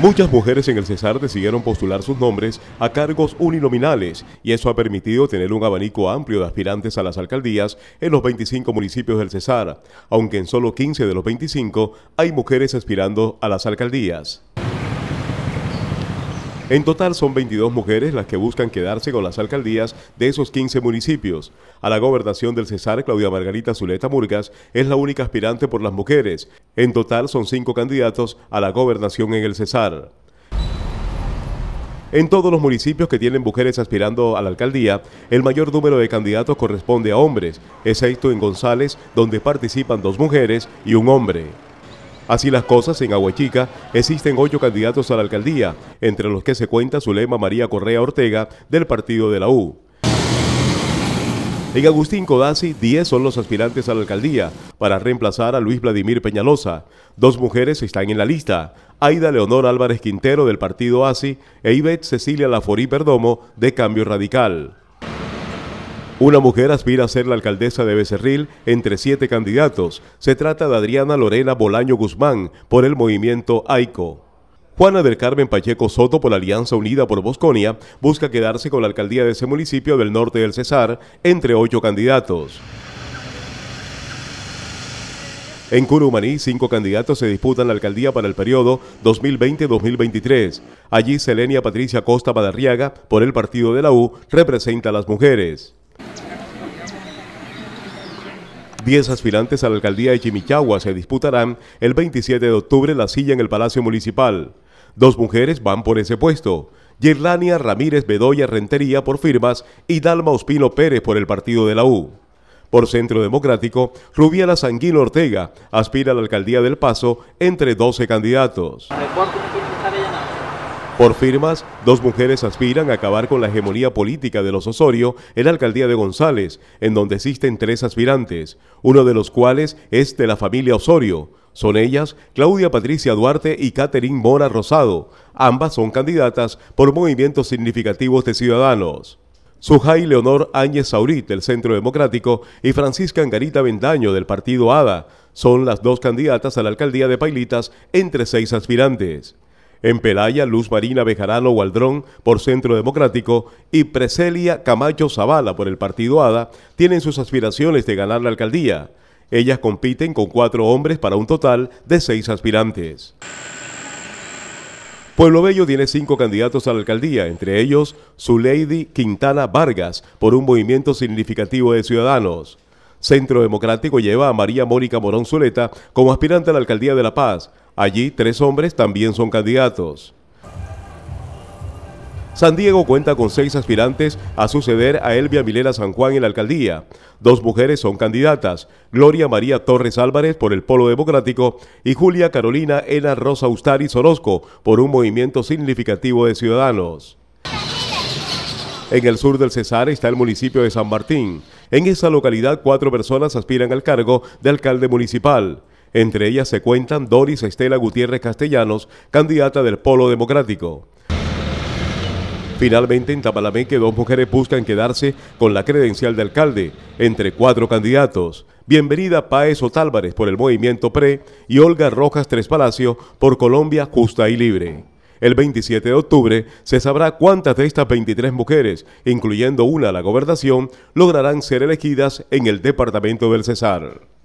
Muchas mujeres en el Cesar decidieron postular sus nombres a cargos uninominales y eso ha permitido tener un abanico amplio de aspirantes a las alcaldías en los 25 municipios del Cesar, aunque en solo 15 de los 25 hay mujeres aspirando a las alcaldías. En total son 22 mujeres las que buscan quedarse con las alcaldías de esos 15 municipios. A la gobernación del Cesar, Claudia Margarita Zuleta Murgas es la única aspirante por las mujeres. En total son 5 candidatos a la gobernación en el Cesar. En todos los municipios que tienen mujeres aspirando a la alcaldía, el mayor número de candidatos corresponde a hombres, excepto en González, donde participan dos mujeres y un hombre. Así las cosas, en Aguachica existen ocho candidatos a la alcaldía, entre los que se cuenta Zulema María Correa Ortega del partido de la U. En Agustín Codazzi, 10 son los aspirantes a la alcaldía para reemplazar a Luis Vladimir Peñalosa. Dos mujeres están en la lista, Aida Leonor Álvarez Quintero del partido ASI e Ivette Cecilia Laforí Perdomo de Cambio Radical. Una mujer aspira a ser la alcaldesa de Becerril entre siete candidatos. Se trata de Adriana Lorena Bolaño Guzmán por el movimiento AICO. Juana del Carmen Pacheco Soto por la Alianza Unida por Bosconia busca quedarse con la alcaldía de ese municipio del norte del Cesar entre ocho candidatos. En Curumaní, cinco candidatos se disputan la alcaldía para el periodo 2020-2023. Allí, Selenia Patricia Costa Badarriaga, por el partido de la U, representa a las mujeres. Diez aspirantes a la alcaldía de Chimichagua se disputarán el 27 de octubre la silla en el Palacio Municipal. Dos mujeres van por ese puesto. Yerlania Ramírez Bedoya Rentería por firmas y Dalma Ospino Pérez por el partido de la U. Por Centro Democrático, Rubiela Sanguino Ortega aspira a la alcaldía del Paso entre 12 candidatos. Por firmas, dos mujeres aspiran a acabar con la hegemonía política de los Osorio en la alcaldía de González, en donde existen tres aspirantes, uno de los cuales es de la familia Osorio. Son ellas Claudia Patricia Duarte y Catherine Mora Rosado. Ambas son candidatas por movimientos significativos de ciudadanos. Sujay Leonor Áñez Saurit del Centro Democrático y Francisca Angarita Vendaño del Partido ADA son las dos candidatas a la alcaldía de Pailitas entre seis aspirantes. En Pelaya, Luz Marina Bejarano Gualdrón por Centro Democrático y Preselia Camacho Zavala por el Partido ADA tienen sus aspiraciones de ganar la alcaldía. Ellas compiten con cuatro hombres para un total de seis aspirantes. Pueblo Bello tiene cinco candidatos a la alcaldía, entre ellos su Lady Quintana Vargas, por un movimiento significativo de ciudadanos. Centro Democrático lleva a María Mónica Morón Zuleta como aspirante a la alcaldía de La Paz. Allí, tres hombres también son candidatos. San Diego cuenta con seis aspirantes a suceder a Elvia Milena San Juan en la alcaldía. Dos mujeres son candidatas, Gloria María Torres Álvarez por el Polo Democrático y Julia Carolina Ena Rosa Ustaris Orozco por un movimiento significativo de ciudadanos. En el sur del Cesar está el municipio de San Martín. En esa localidad cuatro personas aspiran al cargo de alcalde municipal. Entre ellas se cuentan Doris Estela Gutiérrez Castellanos, candidata del Polo Democrático. Finalmente en que dos mujeres buscan quedarse con la credencial de alcalde, entre cuatro candidatos. Bienvenida Paez Otálvarez por el Movimiento PRE y Olga Rojas Tres Palacio por Colombia Justa y Libre. El 27 de octubre se sabrá cuántas de estas 23 mujeres, incluyendo una a la gobernación, lograrán ser elegidas en el departamento del Cesar.